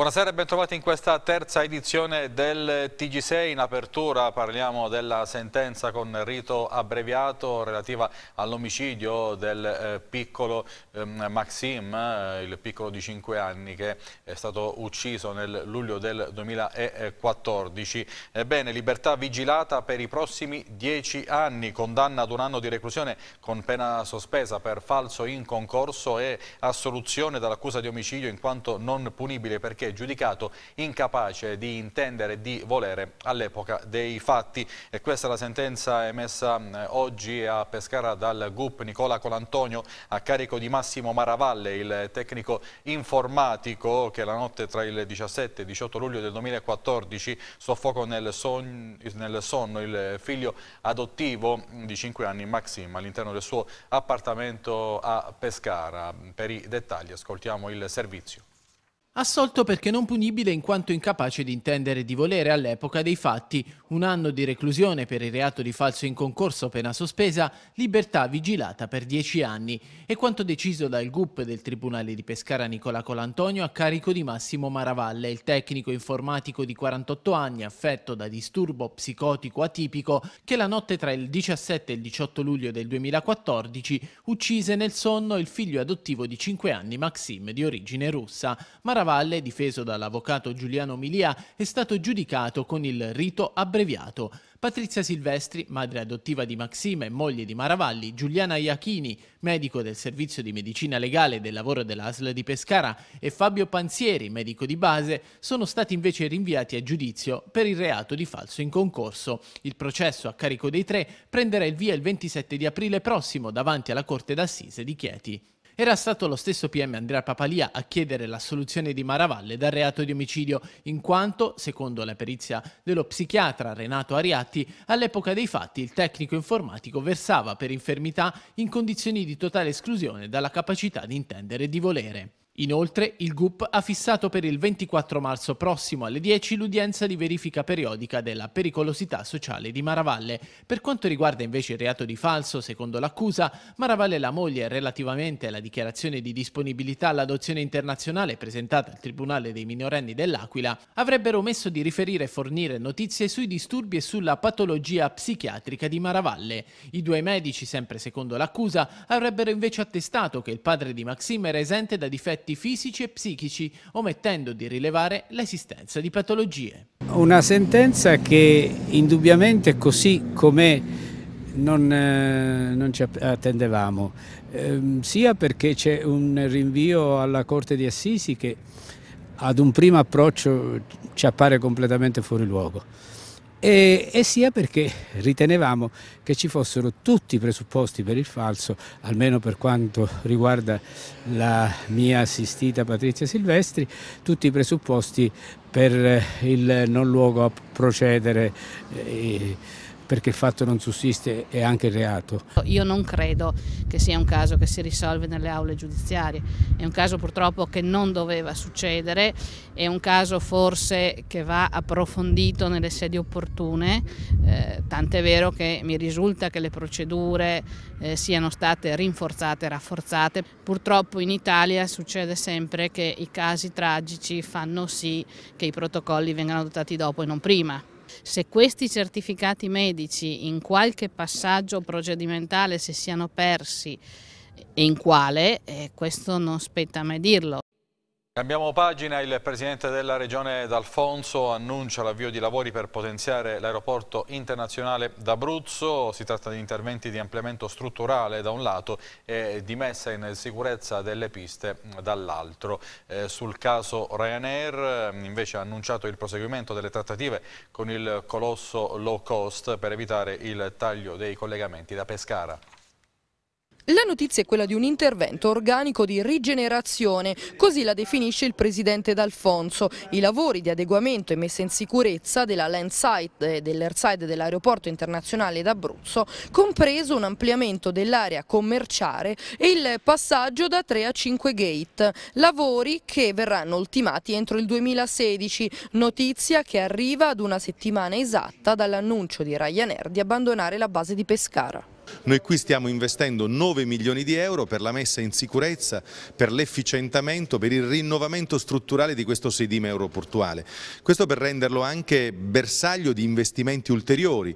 Buonasera e bentrovati in questa terza edizione del TG6. In apertura parliamo della sentenza con rito abbreviato relativa all'omicidio del eh, piccolo ehm, Maxim, eh, il piccolo di 5 anni che è stato ucciso nel luglio del 2014. Ebbene, libertà vigilata per i prossimi 10 anni, condanna ad un anno di reclusione con pena sospesa per falso in concorso e assoluzione dall'accusa di omicidio in quanto non punibile perché giudicato incapace di intendere e di volere all'epoca dei fatti. E questa è la sentenza emessa eh, oggi a Pescara dal GUP Nicola Colantonio a carico di Massimo Maravalle, il tecnico informatico che la notte tra il 17 e il 18 luglio del 2014 soffocò nel, son, nel sonno il figlio adottivo di 5 anni Maxim all'interno del suo appartamento a Pescara. Per i dettagli ascoltiamo il servizio. Assolto perché non punibile in quanto incapace di intendere di volere all'epoca dei fatti, un anno di reclusione per il reato di falso in concorso pena sospesa, libertà vigilata per dieci anni, e quanto deciso dal GUP del Tribunale di Pescara Nicola Colantonio a carico di Massimo Maravalle, il tecnico informatico di 48 anni affetto da disturbo psicotico atipico che la notte tra il 17 e il 18 luglio del 2014 uccise nel sonno il figlio adottivo di 5 anni Maxim di origine russa. Maravalle Valle, difeso dall'avvocato Giuliano Milia, è stato giudicato con il rito abbreviato. Patrizia Silvestri, madre adottiva di Maxime e moglie di Maravalli, Giuliana Iachini, medico del servizio di medicina legale e del lavoro dell'ASL di Pescara, e Fabio Panzieri, medico di base, sono stati invece rinviati a giudizio per il reato di falso in concorso. Il processo a carico dei tre prenderà il via il 27 di aprile prossimo davanti alla Corte d'Assise di Chieti era stato lo stesso PM Andrea Papalia a chiedere l'assoluzione di Maravalle dal reato di omicidio, in quanto, secondo la perizia dello psichiatra Renato Ariatti, all'epoca dei fatti il tecnico informatico versava per infermità in condizioni di totale esclusione dalla capacità di intendere e di volere. Inoltre, il GUP ha fissato per il 24 marzo prossimo alle 10 l'udienza di verifica periodica della pericolosità sociale di Maravalle. Per quanto riguarda invece il reato di falso, secondo l'accusa, Maravalle e la moglie, relativamente alla dichiarazione di disponibilità all'adozione internazionale presentata al Tribunale dei minorenni dell'Aquila, avrebbero omesso di riferire e fornire notizie sui disturbi e sulla patologia psichiatrica di Maravalle. I due medici, sempre secondo l'accusa, avrebbero invece attestato che il padre di Maxime era esente da difetti effetti fisici e psichici, omettendo di rilevare l'esistenza di patologie. Una sentenza che indubbiamente così come non, eh, non, ci attendevamo, eh, sia perché c'è un rinvio alla Corte di Assisi che ad un primo approccio ci appare completamente fuori luogo e, e, sia perché ritenevamo che ci fossero tutti i presupposti per il falso, almeno per quanto riguarda la mia assistita Patrizia Silvestri, tutti i presupposti per il non luogo a procedere. Eh, perché il fatto non sussiste è anche il reato. Io non credo che sia un caso che si risolve nelle aule giudiziarie, è un caso purtroppo che non doveva succedere, è un caso forse che va approfondito nelle sedi opportune, eh, tant'è vero che mi risulta che le procedure eh, siano state rinforzate, rafforzate. Purtroppo in Italia succede sempre che i casi tragici fanno sì che i protocolli vengano adottati dopo e non prima se questi certificati medici in qualche passaggio procedimentale si siano persi e in quale, eh, questo non spetta a me dirlo. Cambiamo pagina, il presidente della regione D'Alfonso annuncia l'avvio di lavori per potenziare l'aeroporto internazionale d'Abruzzo, si tratta di interventi di ampliamento strutturale da un lato e di messa in sicurezza delle piste dall'altro. Eh, sul caso Ryanair mm, invece ha annunciato il proseguimento delle trattative con il colosso low cost per evitare il taglio dei collegamenti da Pescara. La notizia è quella di un intervento organico di rigenerazione, così la definisce il presidente D'Alfonso. I lavori di adeguamento e messa in sicurezza della landside e eh, dell'airside dell'aeroporto internazionale d'Abruzzo, compreso un ampliamento dell'area commerciale e il passaggio da 3 a 5 gate, lavori che verranno ultimati entro il 2016, notizia che arriva ad una settimana esatta dall'annuncio di Ryanair di abbandonare la base di Pescara. Noi qui stiamo investendo 9 milioni di euro per la messa in sicurezza, per l'efficientamento, per il rinnovamento strutturale di questo sedime aeroportuale. Questo per renderlo anche bersaglio di investimenti ulteriori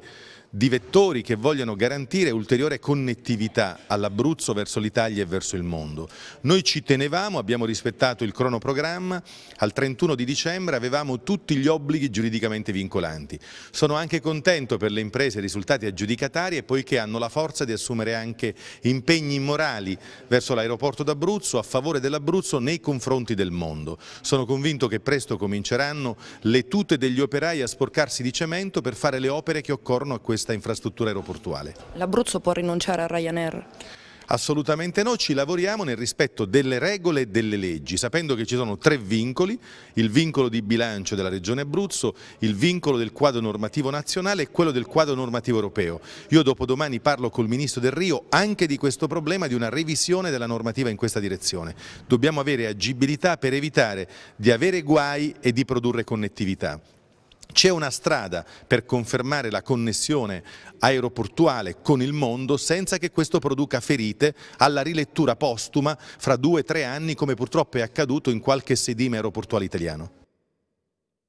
di vettori che vogliono garantire ulteriore connettività all'Abruzzo verso l'Italia e verso il mondo. Noi ci tenevamo, abbiamo rispettato il cronoprogramma, al 31 di dicembre avevamo tutti gli obblighi giuridicamente vincolanti. Sono anche contento per le imprese risultati aggiudicatarie poiché hanno la forza di assumere anche impegni morali verso l'aeroporto d'Abruzzo, a favore dell'Abruzzo nei confronti del mondo. Sono convinto che presto cominceranno le tute degli operai a sporcarsi di cemento per fare le opere che occorrono a questo questa infrastruttura aeroportuale. L'Abruzzo può rinunciare a Ryanair? Assolutamente no, ci lavoriamo nel rispetto delle regole e delle leggi, sapendo che ci sono tre vincoli, il vincolo di bilancio della Regione Abruzzo, il vincolo del quadro normativo nazionale e quello del quadro normativo europeo. Io dopodomani parlo col Ministro del Rio anche di questo problema di una revisione della normativa in questa direzione. Dobbiamo avere agibilità per evitare di avere guai e di produrre connettività. C'è una strada per confermare la connessione aeroportuale con il mondo senza che questo produca ferite alla rilettura postuma fra due o tre anni come purtroppo è accaduto in qualche sedime aeroportuale italiano.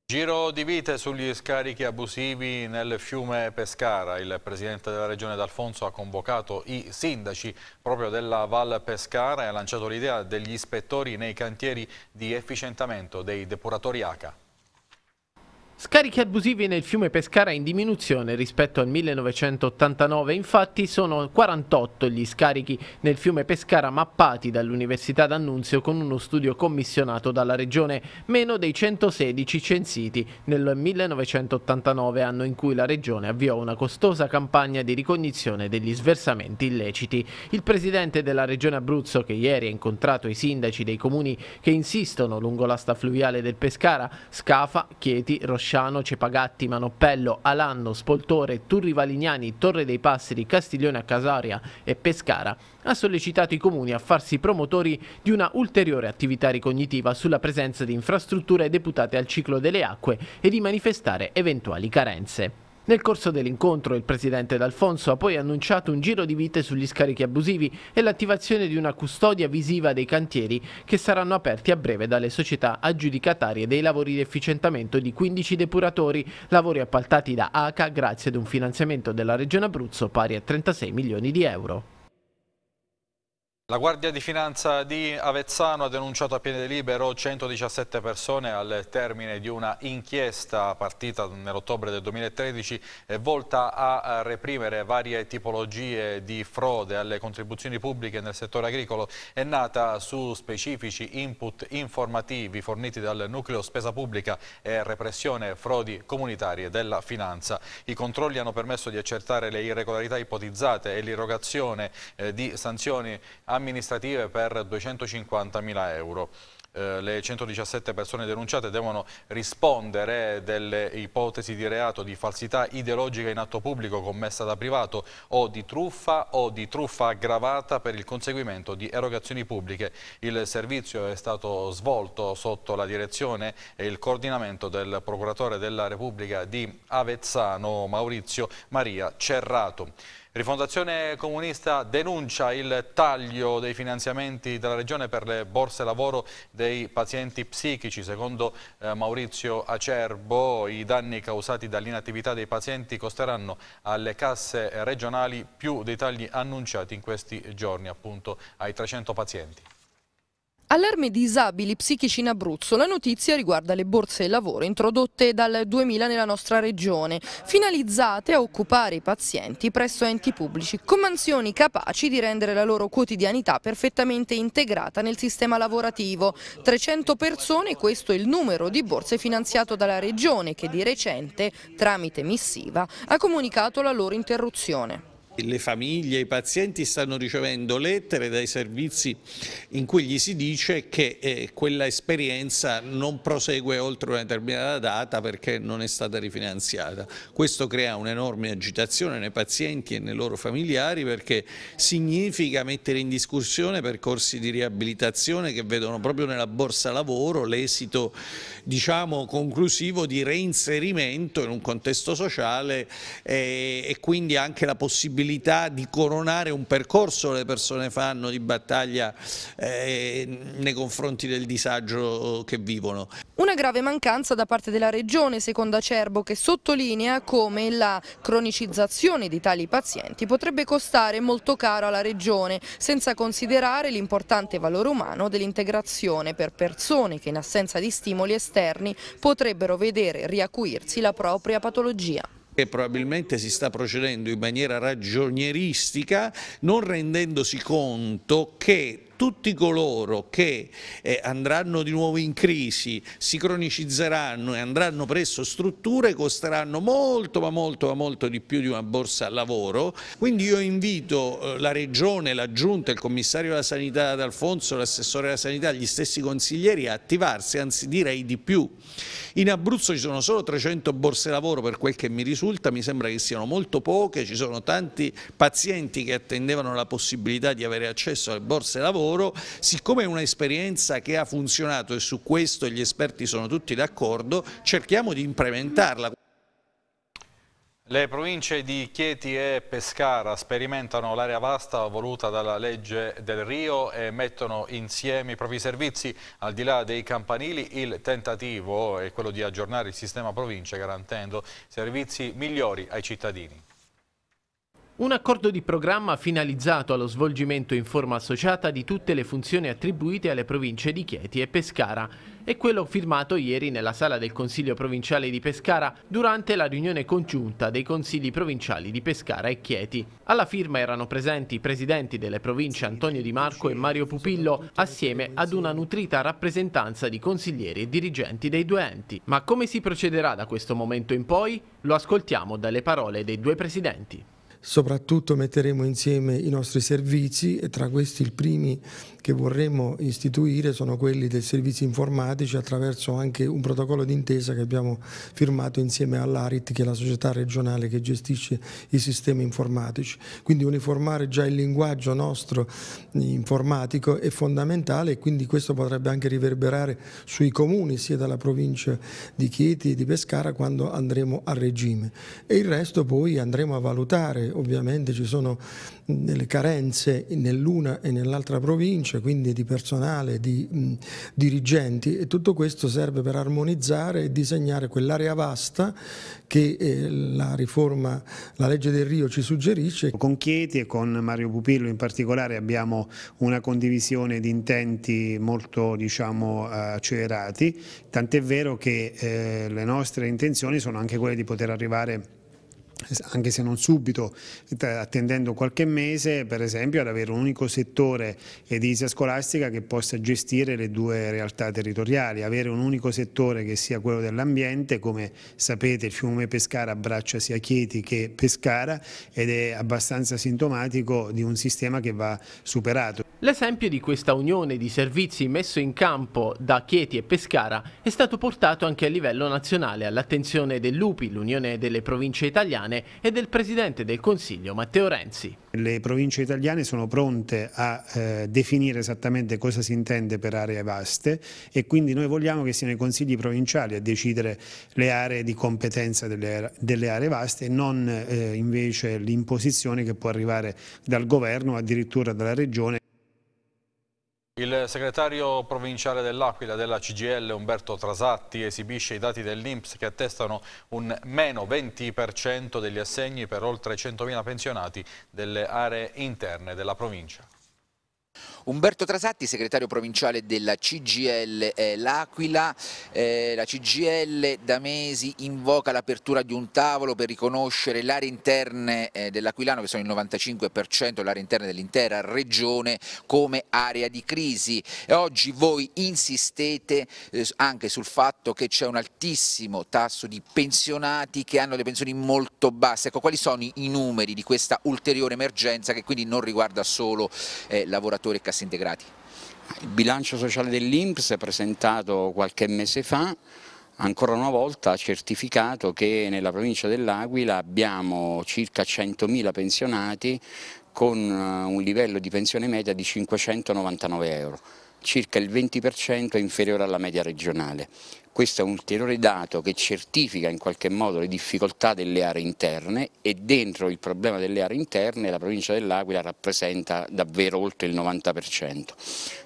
Giro di vite sugli scarichi abusivi nel fiume Pescara. Il presidente della regione D'Alfonso ha convocato i sindaci proprio della Val Pescara e ha lanciato l'idea degli ispettori nei cantieri di efficientamento dei depuratori ACA. Scarichi abusivi nel fiume Pescara in diminuzione rispetto al 1989, infatti sono 48 gli scarichi nel fiume Pescara mappati dall'Università d'Annunzio con uno studio commissionato dalla Regione, meno dei 116 censiti nel 1989, anno in cui la Regione avviò una costosa campagna di ricognizione degli sversamenti illeciti. Il Presidente della Regione Abruzzo, che ieri ha incontrato i sindaci dei comuni che insistono lungo l'asta fluviale del Pescara, Scafa, Chieti, Rosciano, Bresciano, Cepagatti, Manoppello, Alanno, Spoltore, Turri Valignani, Torre dei Passeri, Castiglione a Casaria e Pescara, ha sollecitato i comuni a farsi promotori di una ulteriore attività ricognitiva sulla presenza di infrastrutture deputate al ciclo delle acque e di manifestare eventuali carenze. Nel corso dell'incontro il presidente D'Alfonso ha poi annunciato un giro di vite sugli scarichi abusivi e l'attivazione di una custodia visiva dei cantieri che saranno aperti a breve dalle società aggiudicatarie dei lavori di efficientamento di 15 depuratori, lavori appaltati da ACA grazie ad un finanziamento della Regione Abruzzo pari a 36 milioni di euro. La Guardia di Finanza di Avezzano ha denunciato a piede libero 117 persone al termine di una inchiesta partita nell'ottobre del 2013 eh, volta a reprimere varie tipologie di frode alle contribuzioni pubbliche nel settore agricolo. È nata su specifici input informativi forniti dal nucleo spesa pubblica e repressione frodi comunitarie della finanza. I controlli hanno permesso di accertare le irregolarità ipotizzate e l'irrogazione eh, di sanzioni a amministrative per 250.000 euro. Eh, le 117 persone denunciate devono rispondere delle ipotesi di reato di falsità ideologica in atto pubblico commessa da privato o di truffa o di truffa aggravata per il conseguimento di erogazioni pubbliche. Il servizio è stato svolto sotto la direzione e il coordinamento del procuratore della Repubblica di Avezzano Maurizio Maria Cerrato. Rifondazione Comunista denuncia il taglio dei finanziamenti della Regione per le borse lavoro dei pazienti psichici. Secondo eh, Maurizio Acerbo i danni causati dall'inattività dei pazienti costeranno alle casse regionali più dei tagli annunciati in questi giorni appunto ai 300 pazienti. Allarme disabili psichici in Abruzzo, la notizia riguarda le borse lavoro introdotte dal 2000 nella nostra regione, finalizzate a occupare i pazienti presso enti pubblici, con mansioni capaci di rendere la loro quotidianità perfettamente integrata nel sistema lavorativo. 300 persone, questo è il numero di borse finanziato dalla regione che di recente, tramite missiva, ha comunicato la loro interruzione le famiglie, i pazienti stanno ricevendo lettere dai servizi in cui gli si dice che eh, quella esperienza non prosegue oltre una determinata data perché non è stata rifinanziata. Questo crea un'enorme agitazione nei pazienti e nei loro familiari perché significa mettere in discussione percorsi di riabilitazione che vedono proprio nella borsa lavoro l'esito diciamo, conclusivo di reinserimento in un contesto sociale eh, e quindi anche la possibilità possibilità di coronare un percorso le persone fanno di battaglia eh, nei confronti del disagio che vivono. Una grave mancanza da parte della Regione, secondo Acerbo, che sottolinea come la cronicizzazione di tali pazienti potrebbe costare molto caro alla Regione, senza considerare l'importante valore umano dell'integrazione per persone che in assenza di stimoli esterni potrebbero vedere riacuirsi la propria patologia e probabilmente si sta procedendo in maniera ragionieristica non rendendosi conto che tutti coloro che eh, andranno di nuovo in crisi, si cronicizzeranno e andranno presso strutture costeranno molto ma molto ma molto di più di una borsa lavoro. Quindi io invito eh, la Regione, la Giunta, il Commissario della Sanità ad Alfonso, l'Assessore della Sanità, gli stessi consiglieri a attivarsi, anzi direi di più. In Abruzzo ci sono solo 300 borse lavoro per quel che mi risulta, mi sembra che siano molto poche, ci sono tanti pazienti che attendevano la possibilità di avere accesso alle borse lavoro lavoro, siccome è un'esperienza che ha funzionato e su questo gli esperti sono tutti d'accordo, cerchiamo di implementarla. Le province di Chieti e Pescara sperimentano l'area vasta voluta dalla legge del Rio e mettono insieme i propri servizi. Al di là dei campanili il tentativo è quello di aggiornare il sistema province garantendo servizi migliori ai cittadini. Un accordo di programma finalizzato allo svolgimento in forma associata di tutte le funzioni attribuite alle province di Chieti e Pescara è quello firmato ieri nella sala del Consiglio provinciale di Pescara durante la riunione congiunta dei Consigli provinciali di Pescara e Chieti. Alla firma erano presenti i presidenti delle province Antonio Di Marco e Mario Pupillo assieme ad una nutrita rappresentanza di consiglieri e dirigenti dei due enti. Ma come si procederà da questo momento in poi? Lo ascoltiamo dalle parole dei due presidenti. Soprattutto metteremo insieme i nostri servizi e tra questi il primo che vorremmo istituire sono quelli dei servizi informatici attraverso anche un protocollo d'intesa che abbiamo firmato insieme all'ARIT che è la società regionale che gestisce i sistemi informatici. Quindi uniformare già il linguaggio nostro eh, informatico è fondamentale e quindi questo potrebbe anche riverberare sui comuni sia dalla provincia di Chieti e di Pescara quando andremo a regime. E il resto poi andremo a valutare, ovviamente ci sono delle carenze nell'una e nell'altra provincia conosce, cioè, quindi di personale, di mh, dirigenti e tutto questo serve per armonizzare e disegnare quell'area vasta che eh, la riforma, la legge del Rio ci suggerisce. Con Chieti e con Mario Pupillo in particolare abbiamo una condivisione di intenti molto diciamo, accelerati, tant'è vero che eh, le nostre intenzioni sono anche quelle di poter arrivare anche se non subito, eh, attendendo qualche mese per esempio ad avere un unico settore edilizia scolastica che possa gestire le due realtà territoriali, avere un unico settore che sia quello dell'ambiente, come sapete il fiume Pescara abbraccia sia Chieti che Pescara ed è abbastanza sintomatico di un sistema che va superato. L'esempio di questa unione di servizi messo in campo da Chieti e Pescara è stato portato anche a livello nazionale all'attenzione dell'UPI, l'Unione delle Province Italiane, italiane e del Presidente del Consiglio Matteo Renzi. Le province italiane sono pronte a eh, definire esattamente cosa si intende per aree vaste e quindi noi vogliamo che siano i consigli provinciali a decidere le aree di competenza delle, delle aree vaste e non eh, invece l'imposizione che può arrivare dal governo o addirittura dalla regione. Il segretario provinciale dell'Aquila della CGL Umberto Trasatti esibisce i dati dell'Inps che attestano un meno 20% degli assegni per oltre 100.000 pensionati delle aree interne della provincia. Umberto Trasatti, segretario provinciale della CGL eh, L'Aquila, eh, la CGL da mesi invoca l'apertura di un tavolo per riconoscere le aree interne eh, dell'Aquilano, che sono il 95% delle aree dell'intera regione, come area di crisi. E oggi voi insistete eh, anche sul fatto che c'è un altissimo tasso di pensionati che hanno le pensioni molto basse. Ecco, quali sono i numeri di questa ulteriore emergenza che quindi non riguarda solo eh, lavoratori? settori e cassa integrati. Ah, il bilancio sociale dell'Inps presentato qualche mese fa ancora una volta ha certificato che nella provincia dell'Aquila abbiamo circa 100.000 pensionati con eh, un livello di pensione media di 599 euro circa il 20% inferiore alla media regionale. Questo è un ulteriore dato che certifica in qualche modo le difficoltà delle aree interne e dentro il problema delle aree interne la provincia dell'Aquila rappresenta davvero oltre il 90%.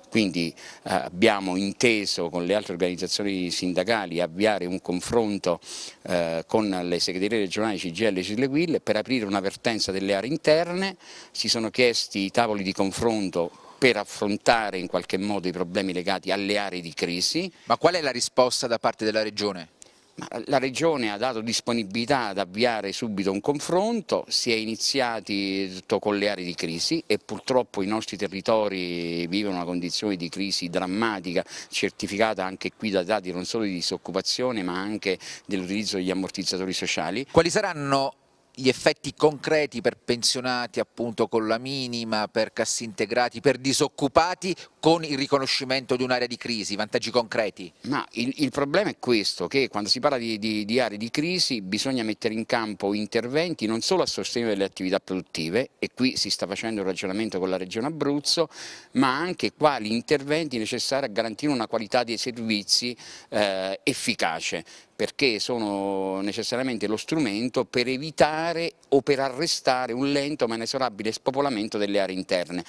Quindi eh, abbiamo inteso con le altre organizzazioni sindacali avviare un confronto eh, con le segreterie regionali CGL e Cilleguille per aprire una vertenza delle aree interne, si sono chiesti i tavoli di confronto per affrontare in qualche modo i problemi legati alle aree di crisi. Ma qual è la risposta da parte della Regione? La Regione ha dato disponibilità ad avviare subito un confronto, si è iniziati tutto con le aree di crisi e purtroppo i nostri territori vivono una condizione di crisi drammatica, certificata anche qui da dati non solo di disoccupazione ma anche dell'utilizzo degli ammortizzatori sociali. Quali saranno gli effetti concreti per pensionati appunto con la minima, per cassi integrati, per disoccupati con il riconoscimento di un'area di crisi, vantaggi concreti? Ma il, il, problema è questo, che quando si parla di, di, di aree di crisi bisogna mettere in campo interventi non solo a sostegno delle attività produttive e qui si sta facendo un ragionamento con la regione Abruzzo, ma anche quali interventi necessari a garantire una qualità dei servizi eh, efficace perché sono necessariamente lo strumento per evitare evitare o per arrestare un lento ma inesorabile spopolamento delle aree interne.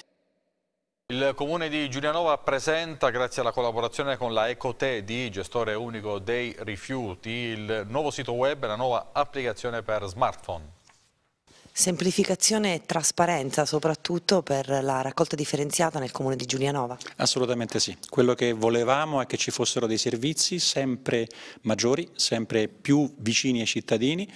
Il comune di Giulianova presenta, grazie alla collaborazione con la Ecote di gestore unico dei rifiuti, il nuovo sito web e la nuova applicazione per smartphone. Semplificazione e trasparenza soprattutto per la raccolta differenziata nel comune di Giulianova? Assolutamente sì, quello che volevamo è che ci fossero dei servizi sempre maggiori, sempre più vicini ai cittadini,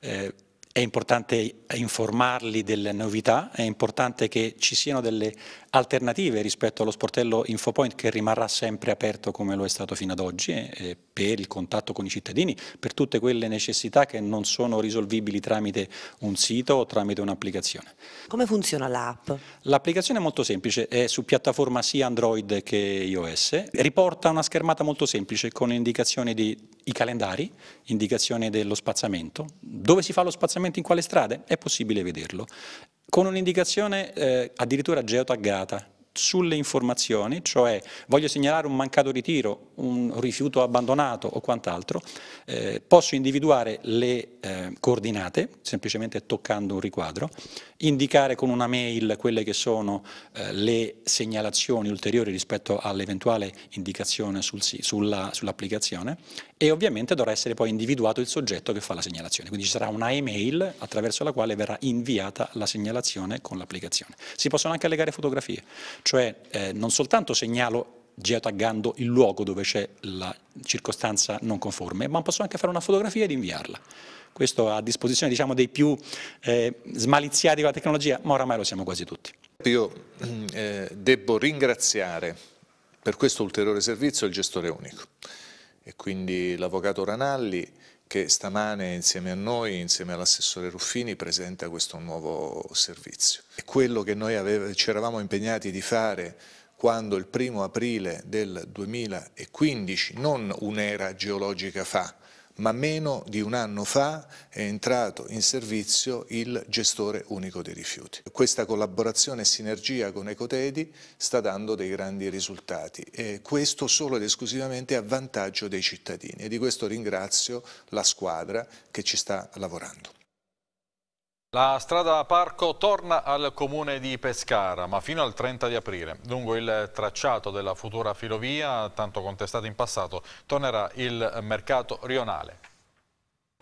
eh, è importante informarli delle novità, è importante che ci siano delle alternative rispetto allo sportello InfoPoint che rimarrà sempre aperto come lo è stato fino ad oggi eh, per il contatto con i cittadini, per tutte quelle necessità che non sono risolvibili tramite un sito o tramite un'applicazione. Come funziona l'app? L'applicazione è molto semplice, è su piattaforma sia Android che iOS, riporta una schermata molto semplice con indicazioni di i calendari, indicazione dello spazzamento, dove si fa lo spazzamento in quale strade, è possibile vederlo con un'indicazione eh, addirittura geotaggata, sulle informazioni, cioè voglio segnalare un mancato ritiro, un rifiuto abbandonato o quant'altro, eh, posso individuare le eh, coordinate, semplicemente toccando un riquadro, indicare con una mail quelle che sono eh, le segnalazioni ulteriori rispetto all'eventuale indicazione sul, sulla, sull'applicazione e ovviamente dovrà essere poi individuato il soggetto che fa la segnalazione, quindi ci sarà una email attraverso la quale verrà inviata la segnalazione con l'applicazione. Si possono anche allegare fotografie, cioè eh, non soltanto segnalo geotaggando il luogo dove c'è la circostanza non conforme, ma posso anche fare una fotografia ed inviarla. Questo a disposizione diciamo, dei più eh, smaliziati con la tecnologia, ma oramai lo siamo quasi tutti. Io eh, devo ringraziare per questo ulteriore servizio il gestore unico e quindi l'avvocato Ranalli, che stamane insieme a noi, insieme all'assessore Ruffini, presenta questo nuovo servizio. È quello che noi ci eravamo impegnati di fare quando il primo aprile del 2015, non un'era geologica fa, ma meno di un anno fa è entrato in servizio il gestore unico dei rifiuti. Questa collaborazione e sinergia con Ecotedi sta dando dei grandi risultati e questo solo ed esclusivamente a vantaggio dei cittadini e di questo ringrazio la squadra che ci sta lavorando. La strada Parco torna al comune di Pescara, ma fino al 30 di aprile. Lungo il tracciato della futura filovia, tanto contestata in passato, tornerà il mercato rionale.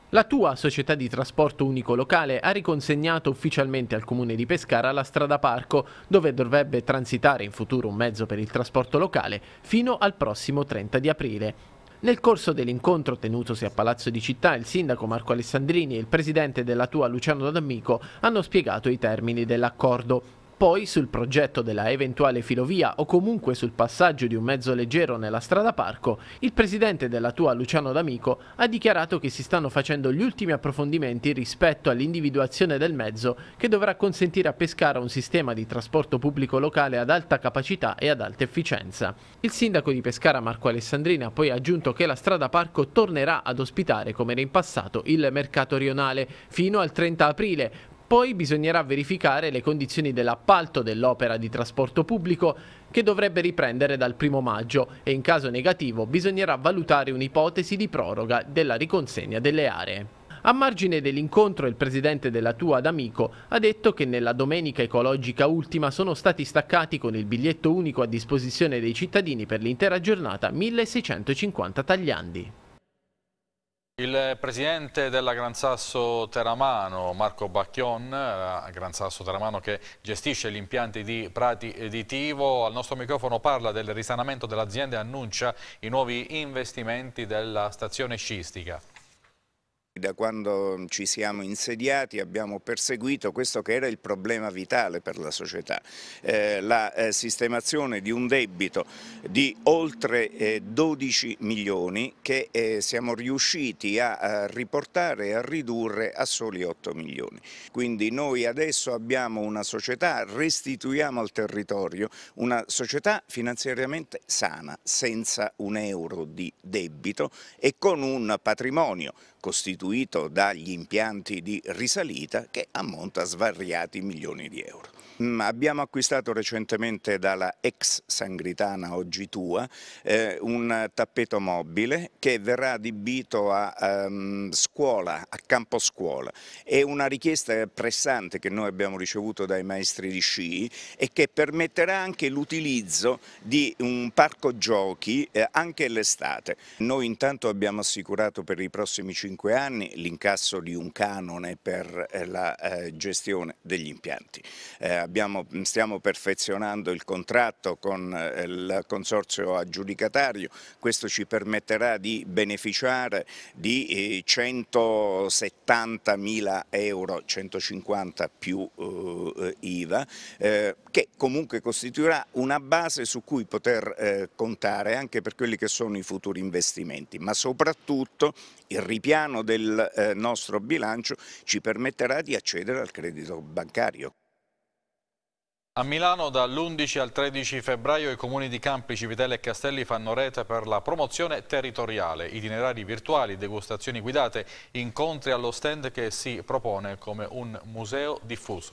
La tua società di trasporto unico locale ha riconsegnato ufficialmente al comune di Pescara la strada Parco, dove dovrebbe transitare in futuro un mezzo per il trasporto locale, fino al prossimo 30 di aprile. Nel corso dell'incontro tenutosi a Palazzo di Città, il sindaco Marco Alessandrini e il presidente della Tua Luciano D'Amico hanno spiegato i termini dell'accordo. Poi sul progetto della eventuale filovia o comunque sul passaggio di un mezzo leggero nella strada parco, il presidente della Tua Luciano D'Amico ha dichiarato che si stanno facendo gli ultimi approfondimenti rispetto all'individuazione del mezzo che dovrà consentire a Pescara un sistema di trasporto pubblico locale ad alta capacità e ad alta efficienza. Il sindaco di Pescara Marco Alessandrini ha poi aggiunto che la strada parco tornerà ad ospitare come era in passato il mercato rionale fino al 30 aprile, poi bisognerà verificare le condizioni dell'appalto dell'opera di trasporto pubblico che dovrebbe riprendere dal 1 maggio e in caso negativo bisognerà valutare un'ipotesi di proroga della riconsegna delle aree. A margine dell'incontro il presidente della Tua ad Amico ha detto che nella domenica ecologica ultima sono stati staccati con il biglietto unico a disposizione dei cittadini per l'intera giornata 1650 tagliandi. Il presidente della Gran Sasso Teramano, Marco Bacchion, eh, Gran Sasso Teramano che gestisce gli impianti di Prati Editivo, al nostro microfono parla del risanamento dell'azienda e annuncia i nuovi investimenti della stazione scistica. Da quando ci siamo insediati abbiamo perseguito questo che era il problema vitale per la società, eh, la eh, sistemazione di un debito di oltre eh, 12 milioni che eh, siamo riusciti a, a riportare e a ridurre a soli 8 milioni. Quindi noi adesso abbiamo una società, restituiamo al territorio una società finanziariamente sana, senza un euro di debito e con un patrimonio costituito dagli impianti di risalita che ammonta a svariati milioni di euro. Mm, abbiamo acquistato recentemente dalla ex Sangritana, oggi tua, eh, un tappeto mobile che verrà adibito a um, scuola, a campo scuola. È una richiesta pressante che noi abbiamo ricevuto dai maestri di sci e che permetterà anche l'utilizzo di un parco giochi eh, anche l'estate. Noi intanto abbiamo assicurato per i prossimi cinque anni l'incasso di un canone per eh, la eh, gestione degli impianti eh, abbiamo, stiamo perfezionando il contratto con eh, il consorzio aggiudicatario, questo ci permetterà di beneficiare di 170 eh, mila euro, 150 più eh, IVA, eh, che comunque costituirà una base su cui poter eh, contare anche per quelli che sono i futuri investimenti, ma soprattutto il ripiano del eh, nostro bilancio ci permetterà di accedere al credito bancario. A Milano dall'11 al 13 febbraio i comuni di Campi, Civitella e Castelli fanno rete per la promozione territoriale, itinerari virtuali, degustazioni guidate, incontri allo stand che si propone come un museo diffuso.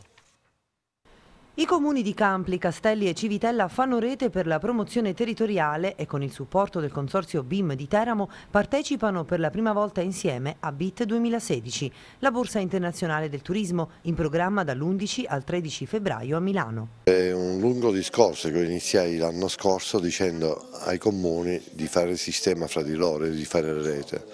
I comuni di Campli, Castelli e Civitella fanno rete per la promozione territoriale e con il supporto del consorzio BIM di Teramo partecipano per la prima volta insieme a BIT 2016, la borsa internazionale del turismo in programma dall'11 al 13 febbraio a Milano. È un lungo discorso che iniziai l'anno scorso dicendo ai comuni di fare il sistema fra di loro e di fare rete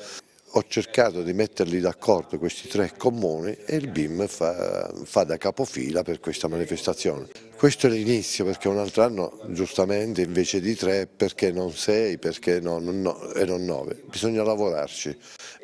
ho cercato di metterli d'accordo questi tre comuni e il BIM fa, fa, da capofila per questa manifestazione. Questo è l'inizio perché un altro anno giustamente invece di tre perché non sei perché non, no, e non nove, bisogna lavorarci.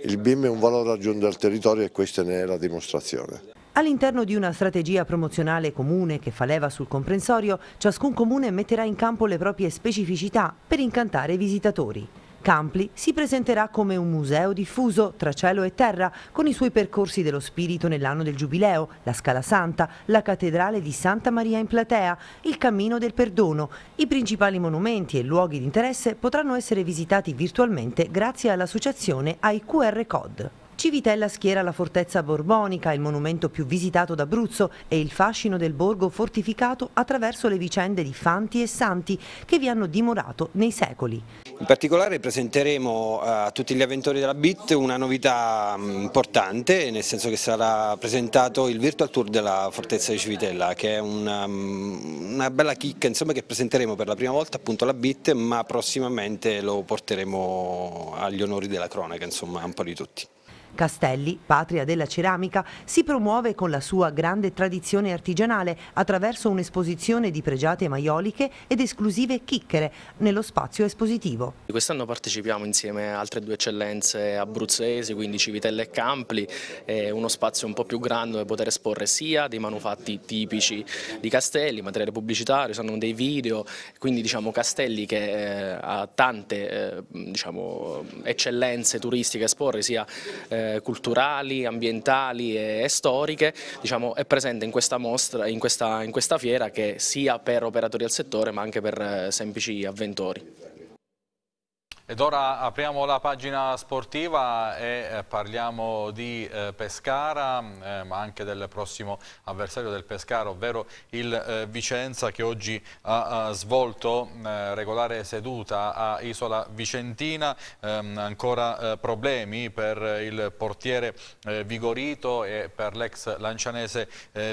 Il BIM è un valore aggiunto al territorio e questa ne è la dimostrazione. All'interno di una strategia promozionale comune che fa leva sul comprensorio, ciascun comune metterà in campo le proprie specificità per incantare i visitatori. Campli si presenterà come un museo diffuso tra cielo e terra con i suoi percorsi dello spirito nell'anno del Giubileo, la Scala Santa, la Cattedrale di Santa Maria in Platea, il Cammino del Perdono. I principali monumenti e luoghi di interesse potranno essere visitati virtualmente grazie all'associazione ai QR Code. Civitella schiera la fortezza borbonica, il monumento più visitato d'Abruzzo e il fascino del borgo fortificato attraverso le vicende di fanti e santi che vi hanno dimorato nei secoli. In particolare presenteremo eh, a tutti gli avventori della BIT una novità mm, importante, nel senso che sarà presentato il Virtual Tour della Fortezza di Civitella, che è una, mm, una bella chicca insomma, che presenteremo per la prima volta appunto alla BIT, ma prossimamente lo porteremo agli onori della cronaca, insomma, un po' di tutti. Castelli, patria della ceramica, si promuove con la sua grande tradizione artigianale attraverso un'esposizione di pregiate maioliche ed esclusive chicchere nello spazio espositivo. Quest'anno partecipiamo insieme a altre due eccellenze abruzzesi, quindi Civitella e Campli, eh, uno spazio un po' più grande dove poter esporre sia dei manufatti tipici di Castelli, materiale pubblicitario, sono dei video, quindi diciamo Castelli che eh, ha tante eh, diciamo, eccellenze turistiche a esporre, sia eh, eh, culturali, ambientali e, storiche diciamo, è presente in questa, mostra, in, questa, in questa fiera che sia per operatori del settore ma anche per eh, semplici avventori. Ed ora apriamo la pagina sportiva e eh, parliamo di eh, Pescara, eh, ma anche del prossimo avversario del Pescara, ovvero il Vicenza che oggi ha svolto regolare seduta a Isola Vicentina. Ehm, ancora problemi per il portiere Vigorito e per l'ex lancianese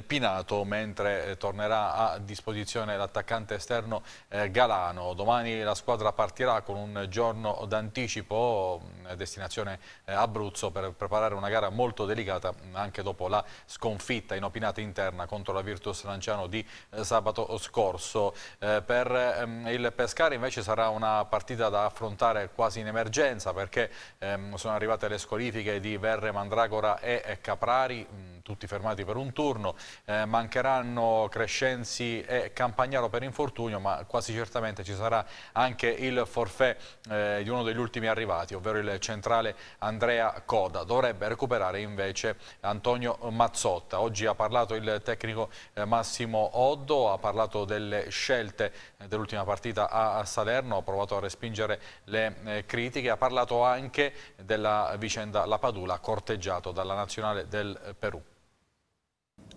Pinato, mentre tornerà a disposizione l'attaccante esterno Galano. Domani la squadra partirà con un giorno giorno d'anticipo mm, destinazione eh, Abruzzo per preparare una gara molto delicata mm, anche dopo la sconfitta inopinata interna contro la Virtus Lanciano di eh, sabato scorso. Eh, per ehm, il Pescara invece sarà una partita da affrontare quasi in emergenza perché ehm, sono arrivate le squalifiche di Verre, Mandragora e Caprari mm, tutti fermati per un turno, eh, mancheranno Crescenzi e Campagnaro per infortunio, ma quasi certamente ci sarà anche il forfè eh, di uno degli ultimi arrivati, ovvero il centrale Andrea Coda. Dovrebbe recuperare invece Antonio Mazzotta. Oggi ha parlato il tecnico eh, Massimo Oddo, ha parlato delle scelte eh, dell'ultima partita a Salerno, ha provato a respingere le eh, critiche, ha parlato anche della vicenda La Padula corteggiato dalla nazionale del Perù.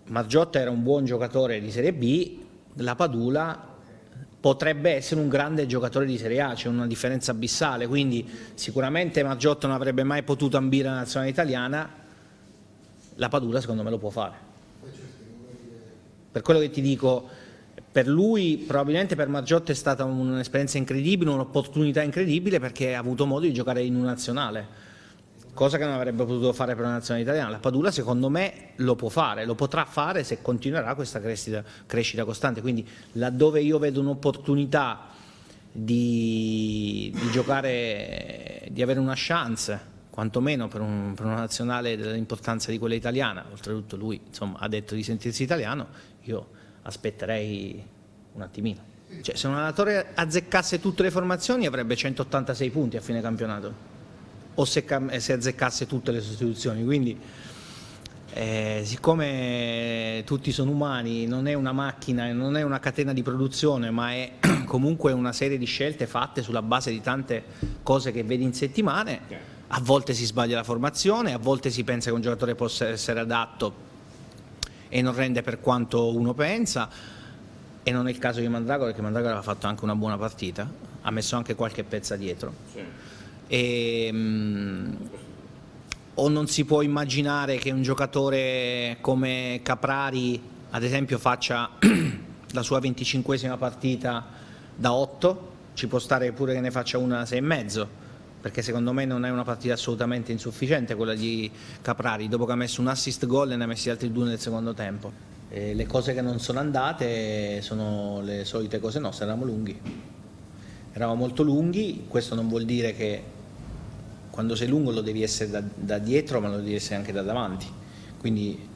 Mazzotta era un buon giocatore di Serie B, la Padula potrebbe essere un grande giocatore di Serie A, c'è una differenza abissale, quindi sicuramente Maggiotto non avrebbe mai potuto ambire la nazionale italiana, la Padula secondo me lo può fare. Per quello che ti dico, per lui probabilmente per Maggiotto è stata un'esperienza incredibile, un'opportunità incredibile perché ha avuto modo di giocare in un nazionale cosa che non avrebbe potuto fare per la nazionale italiana. La Padula secondo me lo può fare, lo potrà fare se continuerà questa crescita, crescita costante, quindi laddove io vedo un'opportunità di, di, giocare, di avere una chance quantomeno per, un, per una nazionale dell'importanza di quella italiana, oltretutto lui insomma, ha detto di sentirsi italiano, io aspetterei un attimino. Cioè, se un allenatore azzeccasse tutte le formazioni avrebbe 186 punti a fine campionato o se, eh, se azzeccasse tutte le sostituzioni. Quindi, eh, siccome tutti sono umani, non è una macchina, non è una catena di produzione, ma è comunque una serie di scelte fatte sulla base di tante cose che vedi in settimane, a volte si sbaglia la formazione, a volte si pensa che un giocatore possa essere adatto e non rende per quanto uno pensa e non è il caso di Mandragora perché Mandragora ha fatto anche una buona partita, ha messo anche qualche pezza dietro. Sì e, ehm, mh, o non si può immaginare che un giocatore come Caprari, ad esempio, faccia la sua 25esima partita da 8, ci può stare pure che ne faccia una e mezzo perché secondo me non è una partita assolutamente insufficiente quella di Caprari, dopo che ha messo un assist goal e ne ha messi altri due nel secondo tempo. E le cose che non sono andate sono le solite cose nostre, eravamo lunghi. Eravamo molto lunghi, questo non vuol dire che quando sei lungo lo devi essere da, da, dietro ma lo devi essere anche da davanti quindi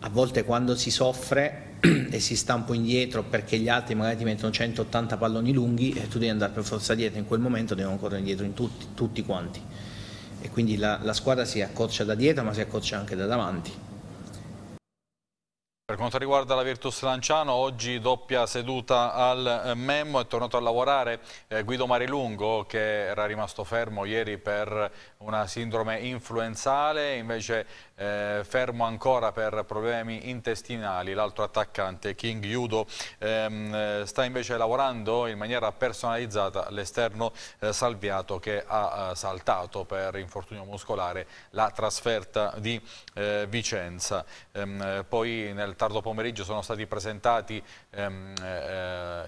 a volte quando si soffre e si sta un po' indietro perché gli altri magari ti mettono 180 palloni lunghi e eh, tu devi andare per forza dietro in quel momento devono correre indietro in tutti, tutti quanti e quindi la, la squadra si accorcia da dietro ma si accorcia anche da davanti per quanto riguarda la Virtus Lanciano, oggi doppia seduta al eh, Memmo, è tornato a lavorare eh, Guido Marilungo che era rimasto fermo ieri per una sindrome influenzale, invece eh, fermo ancora per problemi intestinali. L'altro attaccante, King Judo, ehm, eh, sta invece lavorando in maniera personalizzata l'esterno eh, Salviato che ha eh, saltato per infortunio muscolare la trasferta di eh, Vicenza. Ehm, eh, poi nel tardo pomeriggio sono stati presentati ehm,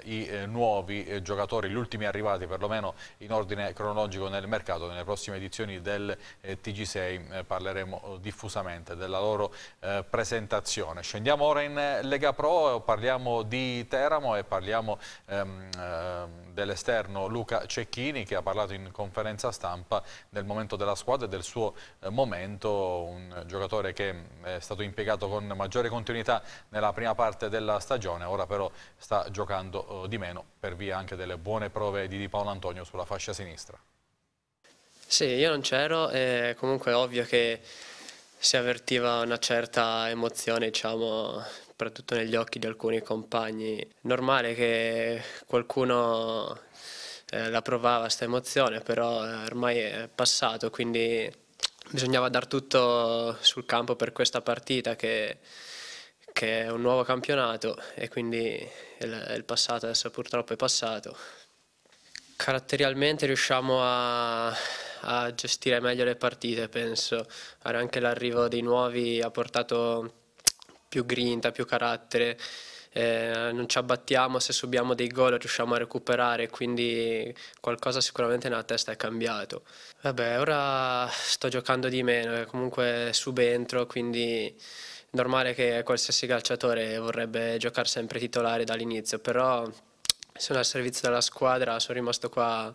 i nuovi giocatori, gli ultimi arrivati perlomeno in ordine cronologico nel mercato. Nelle prossime edizioni del TG6 parleremo diffusamente giustamente della loro eh, presentazione. Scendiamo ora in eh, Lega Pro, parliamo di Teramo e parliamo ehm, eh, dell'esterno Luca Cecchini che ha parlato in conferenza stampa del momento della squadra e del suo eh, momento, un giocatore che mm, è stato impiegato con maggiore continuità nella prima parte della stagione, ora però sta giocando oh, di meno per via anche delle buone prove di Di Paolo Antonio sulla fascia sinistra. Sì, io non c'ero, comunque è ovvio che si avvertiva una certa emozione, diciamo, soprattutto negli occhi di alcuni compagni. Normale che qualcuno eh, la provava questa emozione, però eh, ormai è passato, quindi bisognava dar tutto sul campo per questa partita che, che è un nuovo campionato e quindi il, il passato adesso purtroppo è passato. Caratterialmente riusciamo a a gestire meglio le partite, penso. Anche l'arrivo dei nuovi ha portato più grinta, più carattere. Eh, non ci abbattiamo, se subiamo dei gol riusciamo a recuperare, quindi qualcosa sicuramente nella testa è cambiato. Vabbè, ora sto giocando di meno, comunque subentro, quindi normale che qualsiasi calciatore vorrebbe giocare sempre titolare dall'inizio, però sono al servizio della squadra, sono rimasto qua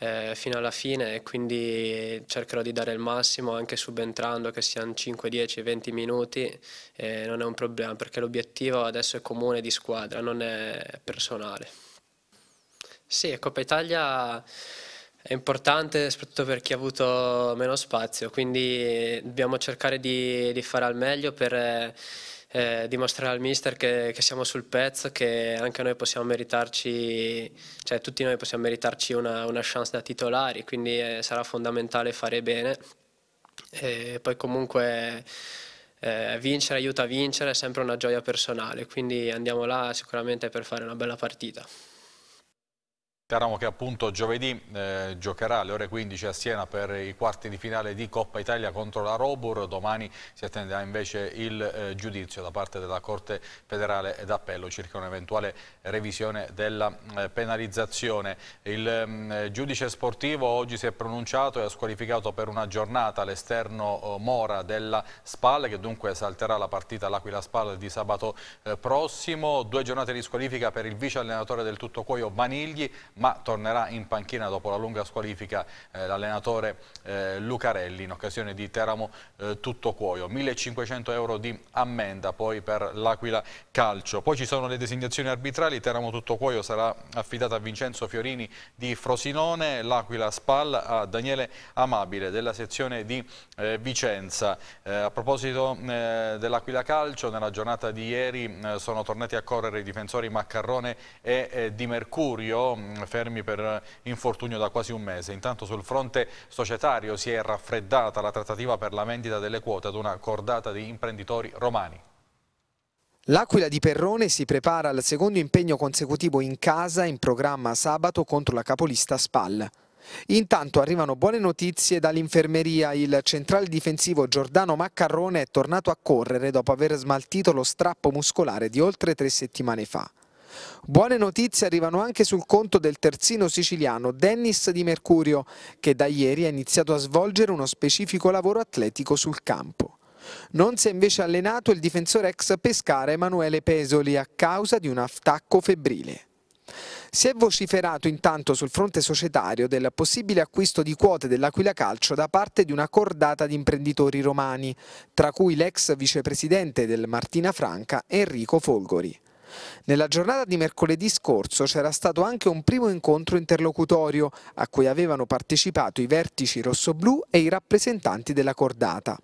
eh, fino alla fine e quindi cercherò di dare il massimo anche subentrando che siano 5, 10, 20 minuti, eh, non è un problema perché l'obiettivo adesso è comune di squadra, non è personale. Sì, Coppa Italia è importante soprattutto per chi ha avuto meno spazio, quindi dobbiamo cercare di, di fare al meglio per eh, dimostrare al mister che, che, siamo sul pezzo, che anche noi possiamo meritarci, cioè tutti noi possiamo meritarci una, una chance da titolari, quindi eh, sarà fondamentale fare bene. E poi comunque eh, vincere aiuta a vincere, è sempre una gioia personale, quindi andiamo là sicuramente per fare una bella partita. Teramo che appunto giovedì eh, giocherà alle ore 15 a Siena per i quarti di finale di Coppa Italia contro la Robur, domani si attenderà invece il eh, giudizio da parte della Corte federale d'appello circa un'eventuale revisione della eh, penalizzazione. Il mm, giudice sportivo oggi si è pronunciato e ha squalificato per una giornata l'esterno eh, Mora della SPAL che dunque salterà la partita all'Aquila SPAL di sabato eh, prossimo, due giornate di squalifica per il vice allenatore del tutto cuoio Manigli ma tornerà in panchina dopo la lunga squalifica eh, l'allenatore eh, Lucarelli in occasione di Teramo eh, tutto cuoio. 1500 euro di ammenda poi per l'Aquila Calcio. Poi ci sono le designazioni arbitrali, Teramo tutto cuoio sarà affidata a Vincenzo Fiorini di Frosinone, l'Aquila Spal a Daniele Amabile della sezione di eh, Vicenza. Eh, a proposito eh, dell'Aquila Calcio, nella giornata di ieri sono tornati a correre i difensori Maccarrone e Di Mercurio, mm, fermi per infortunio da quasi un mese. Intanto sul fronte societario si è raffreddata la trattativa per la vendita delle quote ad una cordata di imprenditori romani. L'Aquila di Perrone si prepara al secondo impegno consecutivo in casa in programma sabato contro la capolista Spal. Intanto arrivano buone notizie dall'infermeria, il centrale difensivo Giordano Maccarrone è tornato a correre dopo aver smaltito lo strappo muscolare di oltre tre settimane fa. Buone notizie arrivano anche sul conto del terzino siciliano Dennis Di Mercurio, che da ieri ha iniziato a svolgere uno specifico lavoro atletico sul campo. Non si è invece allenato il difensore ex Pescara Emanuele Pesoli a causa di un attacco febbrile. Si è vociferato intanto sul fronte societario del possibile acquisto di quote dell'Aquila Calcio da parte di una cordata di imprenditori romani, tra cui l'ex vicepresidente del Martina Franca Enrico Folgori. Nella giornata di mercoledì scorso c'era stato anche un primo incontro interlocutorio a cui avevano partecipato i vertici rossoblù e i rappresentanti della cordata.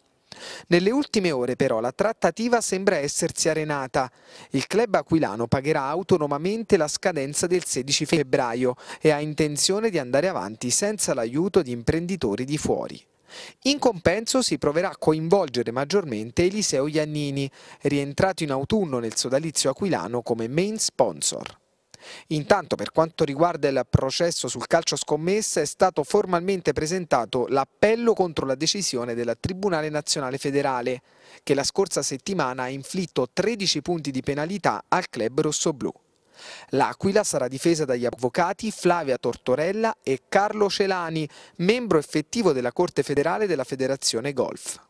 Nelle ultime ore però la trattativa sembra essersi arenata. Il club aquilano pagherà autonomamente la scadenza del 16 febbraio e ha intenzione di andare avanti senza l'aiuto di imprenditori di fuori. In compenso si proverà a coinvolgere maggiormente Eliseo Iannini, rientrato in autunno nel sodalizio aquilano come main sponsor. Intanto per quanto riguarda il processo sul calcio scommessa è stato formalmente presentato l'appello contro la decisione del Tribunale Nazionale Federale che la scorsa settimana ha inflitto 13 punti di penalità al club rossoblu. L'Aquila sarà difesa dagli avvocati Flavia Tortorella e Carlo Celani, membro effettivo della Corte federale della Federazione Golf.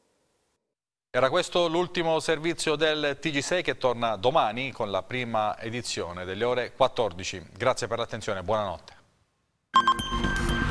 Era questo l'ultimo servizio del TG6 che torna domani con la prima edizione delle ore 14. Grazie per l'attenzione, buonanotte.